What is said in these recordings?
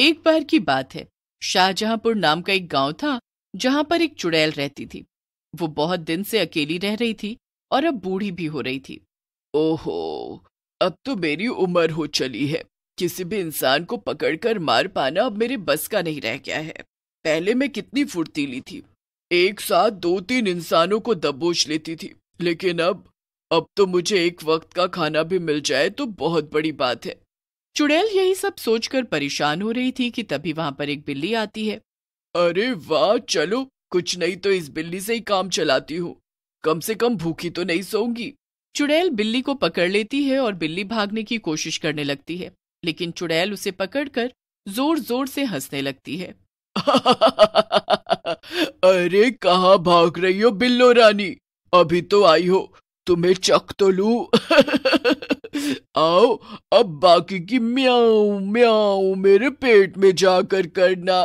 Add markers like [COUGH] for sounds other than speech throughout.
एक बार की बात है शाहजहांपुर नाम का एक गांव था जहां पर एक चुड़ैल रहती थी वो बहुत दिन से अकेली रह रही थी और अब बूढ़ी भी हो रही थी ओहो अब तो मेरी उम्र हो चली है किसी भी इंसान को पकड़कर मार पाना अब मेरे बस का नहीं रह गया है पहले मैं कितनी फुर्तीली थी एक साथ दो तीन इंसानों को दबोच लेती थी लेकिन अब अब तो मुझे एक वक्त का खाना भी मिल जाए तो बहुत बड़ी बात है चुड़ैल यही सब सोचकर परेशान हो रही थी कि तभी वहां पर एक बिल्ली आती है अरे वाह चलो कुछ नहीं तो इस बिल्ली से ही काम चलाती हूँ कम से कम भूखी तो नहीं सोऊंगी चुड़ैल बिल्ली को पकड़ लेती है और बिल्ली भागने की कोशिश करने लगती है लेकिन चुड़ैल उसे पकड़कर जोर जोर से हंसने लगती है [LAUGHS] अरे कहाँ भाग रही हो बिल्लो रानी अभी तो आई हो तुम्हें चक तो लू [LAUGHS] आओ अब बाकी की म्याओ म्याओ मेरे पेट में जाकर करना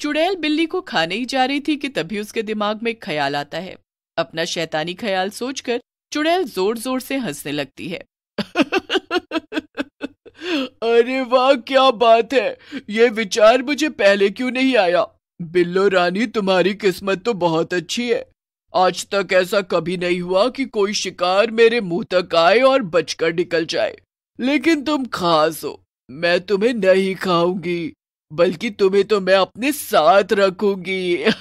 चुड़ैल बिल्ली को खाने ही जा रही थी कि तभी उसके दिमाग में ख्याल आता है अपना शैतानी ख्याल सोचकर चुड़ैल जोर जोर से हंसने लगती है अरे वाह क्या बात है ये विचार मुझे पहले क्यों नहीं आया बिल्लो रानी तुम्हारी किस्मत तो बहुत अच्छी है आज तक ऐसा कभी नहीं हुआ कि कोई शिकार मेरे मुंह तक आए और बचकर निकल जाए लेकिन तुम खास हो मैं तुम्हें नहीं खाऊंगी बल्कि तुम्हें तो मैं अपने साथ रखूंगी [LAUGHS]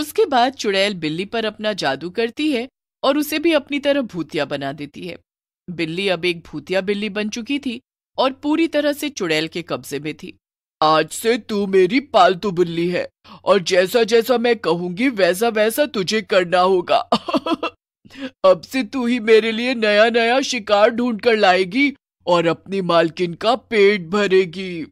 उसके बाद चुड़ैल बिल्ली पर अपना जादू करती है और उसे भी अपनी तरह भूतिया बना देती है बिल्ली अब एक भूतिया बिल्ली बन चुकी थी और पूरी तरह से चुड़ैल के कब्जे में थी आज से तू मेरी पालतू बिल्ली है और जैसा जैसा मैं कहूंगी वैसा वैसा तुझे करना होगा [LAUGHS] अब से तू ही मेरे लिए नया नया शिकार ढूंढ कर लाएगी और अपनी मालकिन का पेट भरेगी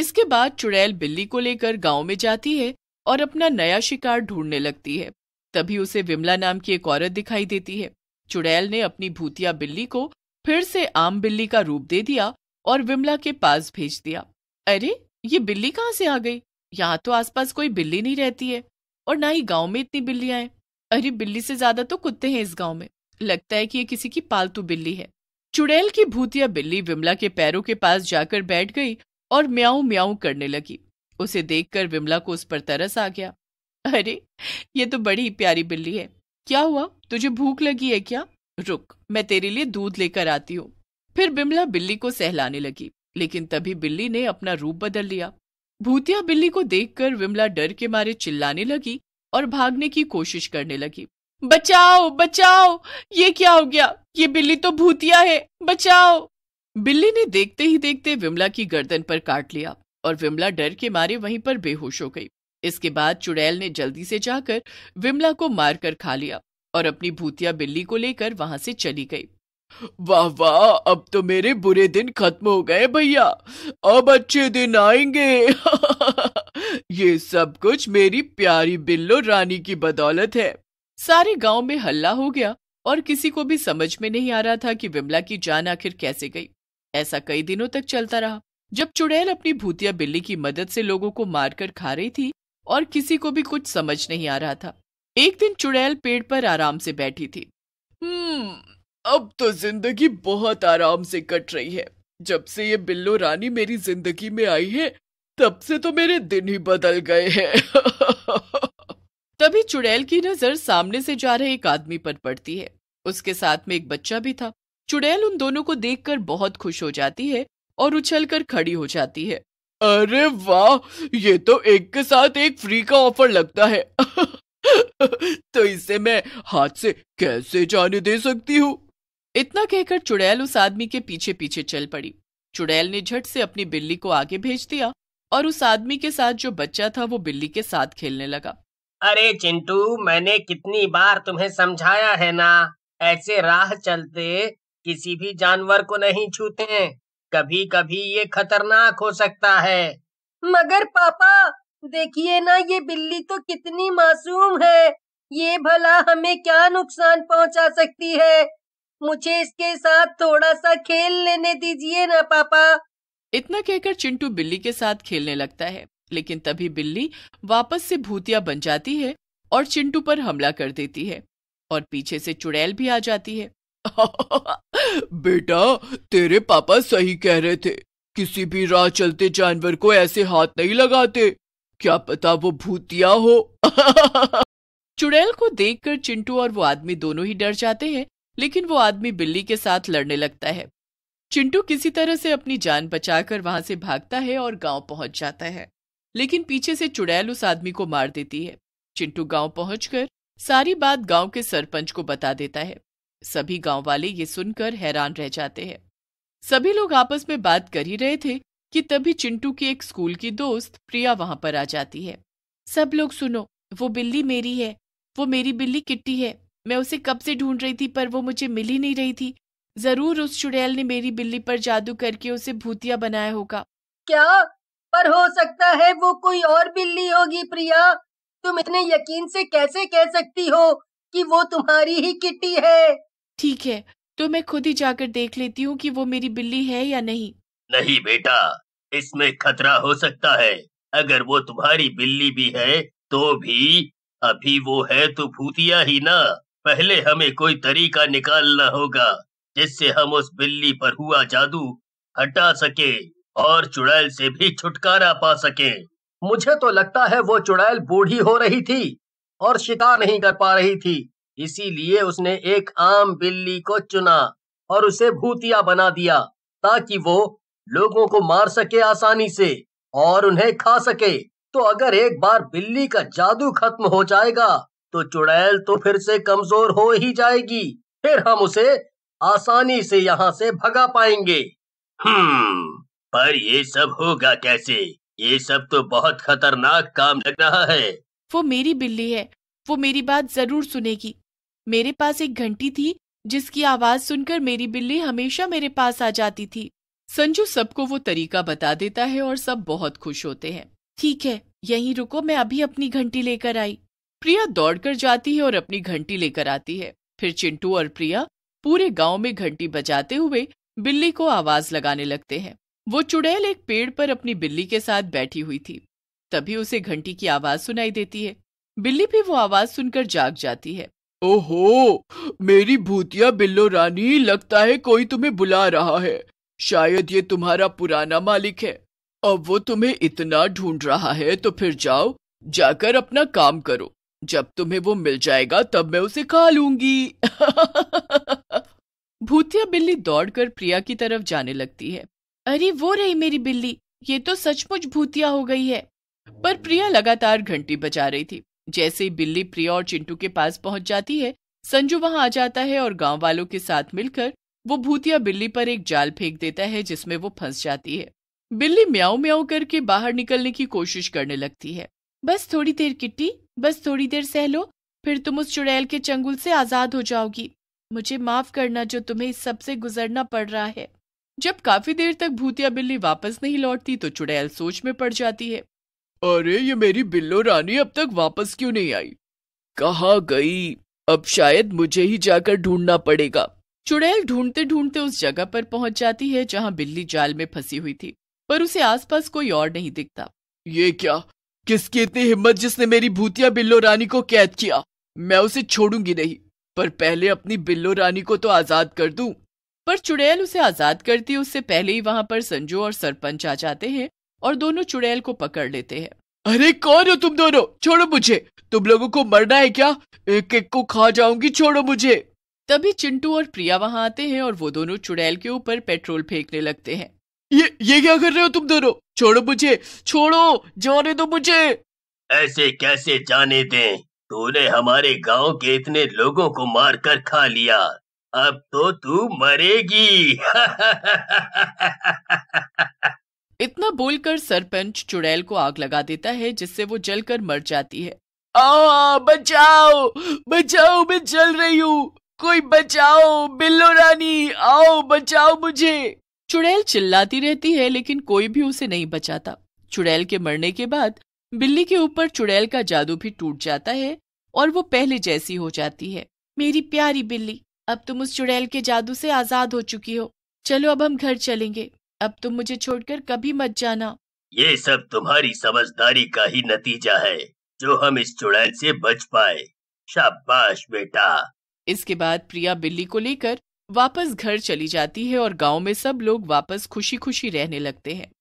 इसके बाद चुड़ैल बिल्ली को लेकर गांव में जाती है और अपना नया शिकार ढूंढने लगती है तभी उसे विमला नाम की एक औरत दिखाई देती है चुड़ैल ने अपनी भूतिया बिल्ली को फिर से आम बिल्ली का रूप दे दिया और विमला के पास भेज दिया अरे ये बिल्ली कहाँ से आ गई यहाँ तो आसपास कोई बिल्ली नहीं रहती है और ना ही गांव में इतनी बिल्लियां हैं अरे बिल्ली से ज्यादा तो कुत्ते हैं इस गांव में लगता है कि ये किसी की पालतू बिल्ली है चुड़ैल की भूतिया बिल्ली विमला के पैरों के पास जाकर बैठ गई और म्याऊ म्याऊ करने लगी उसे देखकर विमला को उस पर तरस आ गया अरे ये तो बड़ी प्यारी बिल्ली है क्या हुआ तुझे भूख लगी है क्या रुक मैं तेरे लिए दूध लेकर आती हूँ फिर बिमला बिल्ली को सहलाने लगी लेकिन तभी बिल्ली ने अपना रूप बदल लिया भूतिया बिल्ली को देखकर विमला डर के मारे चिल्लाने लगी और भागने की कोशिश करने लगी बचाओ बचाओ ये क्या हो गया ये बिल्ली तो भूतिया है बचाओ बिल्ली ने देखते ही देखते विमला की गर्दन पर काट लिया और विमला डर के मारे वहीं पर बेहोश हो गई इसके बाद चुड़ैल ने जल्दी से जाकर विमला को मारकर खा लिया और अपनी भूतिया बिल्ली को लेकर वहां से चली गई वाह वाह अब तो मेरे बुरे दिन खत्म हो गए भैया अब अच्छे दिन आएंगे [LAUGHS] ये सब कुछ मेरी प्यारी बिल्लो रानी की बदौलत है सारे गांव में हल्ला हो गया और किसी को भी समझ में नहीं आ रहा था कि विमला की जान आखिर कैसे गई ऐसा कई दिनों तक चलता रहा जब चुड़ैल अपनी भूतिया बिल्ली की मदद से लोगों को मारकर खा रही थी और किसी को भी कुछ समझ नहीं आ रहा था एक दिन चुड़ैल पेड़ पर आराम से बैठी थी हम्म अब तो जिंदगी बहुत आराम से कट रही है जब से ये बिल्लो रानी मेरी जिंदगी में आई है तब से तो मेरे दिन ही बदल गए हैं [LAUGHS] तभी चुड़ैल की नजर सामने से जा रहे एक आदमी पर पड़ती है उसके साथ में एक बच्चा भी था चुड़ैल उन दोनों को देखकर बहुत खुश हो जाती है और उछलकर खड़ी हो जाती है अरे वाह ये तो एक के साथ एक फ्री का ऑफर लगता है [LAUGHS] तो इसे मैं हाथ से कैसे जाने दे सकती हूँ इतना कहकर चुड़ैल उस आदमी के पीछे पीछे चल पड़ी चुड़ैल ने झट से अपनी बिल्ली को आगे भेज दिया और उस आदमी के साथ जो बच्चा था वो बिल्ली के साथ खेलने लगा अरे चिंटू मैंने कितनी बार तुम्हें समझाया है ना ऐसे राह चलते किसी भी जानवर को नहीं छूते कभी कभी ये खतरनाक हो सकता है मगर पापा देखिए ना ये बिल्ली तो कितनी मासूम है ये भला हमें क्या नुकसान पहुंचा सकती है मुझे इसके साथ थोड़ा सा खेल लेने दीजिए ना पापा इतना कहकर चिंटू बिल्ली के साथ खेलने लगता है लेकिन तभी बिल्ली वापस से भूतिया बन जाती है और चिंटू पर हमला कर देती है और पीछे से चुड़ैल भी आ जाती है [LAUGHS] बेटा तेरे पापा सही कह रहे थे किसी भी राह चलते जानवर को ऐसे हाथ नहीं लगाते क्या पता वो भूतिया हो [LAUGHS] चुड़ैल को देखकर चिंटू और वो आदमी दोनों ही डर जाते हैं लेकिन वो आदमी बिल्ली के साथ लड़ने लगता है चिंटू किसी तरह से अपनी जान बचाकर वहां से भागता है और गांव पहुंच जाता है लेकिन पीछे से चुड़ैल उस आदमी को मार देती है चिंटू गांव पहुंचकर सारी बात गांव के सरपंच को बता देता है सभी गांव वाले ये सुनकर हैरान रह जाते हैं सभी लोग आपस में बात कर ही रहे थे कि तभी चिंटू की एक स्कूल की दोस्त प्रिया वहां पर आ जाती है सब लोग सुनो वो बिल्ली मेरी है वो मेरी बिल्ली किट्टी है मैं उसे कब से ढूंढ रही थी पर वो मुझे मिल ही नहीं रही थी जरूर उस चुड़ैल ने मेरी बिल्ली पर जादू करके उसे भूतिया बनाया होगा क्या पर हो सकता है वो कोई और बिल्ली होगी प्रिया तुम इतने यकीन से कैसे कह सकती हो कि वो तुम्हारी ही किटी है ठीक है तो मैं खुद ही जाकर देख लेती हूँ कि वो मेरी बिल्ली है या नहीं नहीं बेटा इसमें खतरा हो सकता है अगर वो तुम्हारी बिल्ली भी है तो भी अभी वो है तो भूतिया ही ना पहले हमें कोई तरीका निकालना होगा जिससे हम उस बिल्ली पर हुआ जादू हटा सके और चुड़ैल से भी छुटकारा पा सके मुझे तो लगता है वो चुड़ैल बूढ़ी हो रही थी और शिकार नहीं कर पा रही थी इसीलिए उसने एक आम बिल्ली को चुना और उसे भूतिया बना दिया ताकि वो लोगों को मार सके आसानी से और उन्हें खा सके तो अगर एक बार बिल्ली का जादू खत्म हो जाएगा तो चुड़ैल तो फिर से कमजोर हो ही जाएगी फिर हम उसे आसानी से यहाँ से भगा पाएंगे हम्म पर ये सब होगा कैसे ये सब तो बहुत खतरनाक काम लग रहा है वो मेरी बिल्ली है वो मेरी बात जरूर सुनेगी मेरे पास एक घंटी थी जिसकी आवाज सुनकर मेरी बिल्ली हमेशा मेरे पास आ जाती थी संजू सबको वो तरीका बता देता है और सब बहुत खुश होते हैं ठीक है यहीं रुको मैं अभी अपनी घंटी लेकर आई प्रिया दौड़कर जाती है और अपनी घंटी लेकर आती है फिर चिंटू और प्रिया पूरे गांव में घंटी बजाते हुए बिल्ली को आवाज लगाने लगते हैं वो चुड़ैल एक पेड़ पर अपनी बिल्ली के साथ बैठी हुई थी तभी उसे घंटी की आवाज सुनाई देती है बिल्ली भी वो आवाज सुनकर जाग जाती है ओहो मेरी भूतिया बिल्लो रानी लगता है कोई तुम्हें बुला रहा है शायद ये तुम्हारा पुराना मालिक है अब वो तुम्हें इतना ढूंढ रहा है तो फिर जाओ जाकर अपना काम करो जब तुम्हें वो मिल जाएगा तब मैं उसे खा लूंगी भूतिया बिल्ली दौड़कर प्रिया की तरफ जाने लगती है अरे वो रही मेरी बिल्ली ये तो सचमुच भूतिया हो गई है पर प्रिया लगातार घंटी बजा रही थी जैसे ही बिल्ली प्रिया और चिंटू के पास पहुंच जाती है संजू वहां आ जाता है और गांव वालों के साथ मिलकर वो भूतिया बिल्ली पर एक जाल फेंक देता है जिसमें वो फंस जाती है बिल्ली म्याऊ म्याऊ करके बाहर निकलने की कोशिश करने लगती है बस थोड़ी देर किट्टी बस थोड़ी देर सह लो फिर तुम उस चुड़ैल के चंगुल से आजाद हो जाओगी मुझे माफ करना जो तुम्हें इस सब से गुजरना पड़ रहा है जब काफी देर तक भूतिया बिल्ली वापस नहीं लौटती तो चुड़ैल सोच में पड़ जाती है अरे ये मेरी बिल्लो रानी अब तक वापस क्यों नहीं आई कहा गई अब शायद मुझे ही जाकर ढूंढना पड़ेगा चुड़ैल ढूंढते ढूंढते उस जगह पर पहुंच जाती है जहां बिल्ली जाल में फंसी हुई थी पर उसे आसपास कोई और नहीं दिखता ये क्या किसकी इतनी हिम्मत जिसने मेरी भूतिया बिल्लो रानी को कैद किया मैं उसे छोड़ूंगी नहीं पर पहले अपनी बिल्लो रानी को तो आजाद कर दूं पर चुड़ैल उसे आजाद करती है उससे पहले ही वहां पर संजो और सरपंच आ जाते हैं और दोनों चुड़ैल को पकड़ लेते हैं अरे कौन हो तुम दोनों छोड़ो मुझे तुम लोगों को मरना है क्या एक एक को खा जाऊंगी छोड़ो मुझे तभी चिंटू और प्रिया वहां आते हैं और वो दोनों चुड़ैल के ऊपर पेट्रोल फेंकने लगते हैं ये ये क्या कर रहे हो तुम दोनों छोड़ो मुझे छोड़ो जाने दो मुझे ऐसे कैसे जाने दें तूने हमारे गांव के इतने लोगों को मार कर खा लिया अब तो तू मरेगी [LAUGHS] इतना बोलकर सरपंच चुड़ैल को आग लगा देता है जिससे वो जलकर मर जाती है आ, बचाओ बचाओ मैं जल रही हूँ कोई बचाओ बिल्लो रानी आओ बचाओ मुझे चुड़ैल चिल्लाती रहती है लेकिन कोई भी उसे नहीं बचाता चुड़ैल के मरने के बाद बिल्ली के ऊपर चुड़ैल का जादू भी टूट जाता है और वो पहले जैसी हो जाती है मेरी प्यारी बिल्ली अब तुम उस चुड़ैल के जादू से आजाद हो चुकी हो चलो अब हम घर चलेंगे अब तुम मुझे छोड़कर कभी मत जाना ये सब तुम्हारी समझदारी का ही नतीजा है जो हम इस चुड़ैल से बच पाए शाबाश बेटा इसके बाद प्रिया बिल्ली को लेकर वापस घर चली जाती है और गांव में सब लोग वापस खुशी खुशी रहने लगते हैं